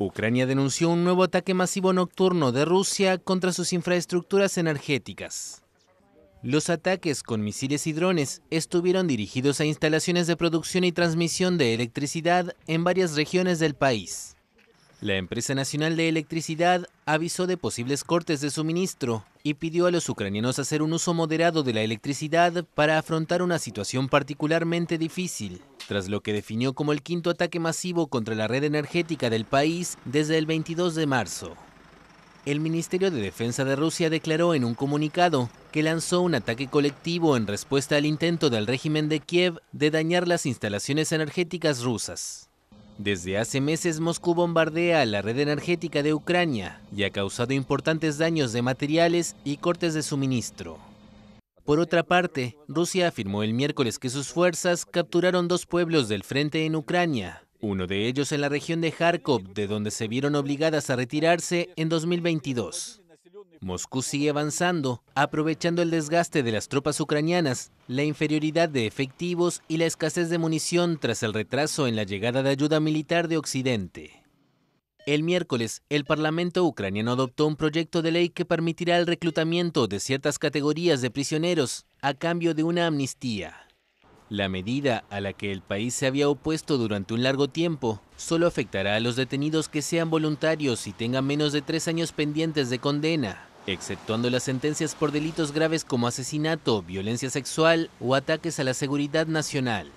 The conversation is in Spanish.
Ucrania denunció un nuevo ataque masivo nocturno de Rusia contra sus infraestructuras energéticas. Los ataques con misiles y drones estuvieron dirigidos a instalaciones de producción y transmisión de electricidad en varias regiones del país. La empresa nacional de electricidad avisó de posibles cortes de suministro y pidió a los ucranianos hacer un uso moderado de la electricidad para afrontar una situación particularmente difícil, tras lo que definió como el quinto ataque masivo contra la red energética del país desde el 22 de marzo. El Ministerio de Defensa de Rusia declaró en un comunicado que lanzó un ataque colectivo en respuesta al intento del régimen de Kiev de dañar las instalaciones energéticas rusas. Desde hace meses Moscú bombardea la red energética de Ucrania y ha causado importantes daños de materiales y cortes de suministro. Por otra parte, Rusia afirmó el miércoles que sus fuerzas capturaron dos pueblos del frente en Ucrania, uno de ellos en la región de Kharkov, de donde se vieron obligadas a retirarse en 2022. Moscú sigue avanzando, aprovechando el desgaste de las tropas ucranianas, la inferioridad de efectivos y la escasez de munición tras el retraso en la llegada de ayuda militar de Occidente. El miércoles, el Parlamento ucraniano adoptó un proyecto de ley que permitirá el reclutamiento de ciertas categorías de prisioneros a cambio de una amnistía. La medida a la que el país se había opuesto durante un largo tiempo solo afectará a los detenidos que sean voluntarios y tengan menos de tres años pendientes de condena exceptuando las sentencias por delitos graves como asesinato, violencia sexual o ataques a la seguridad nacional.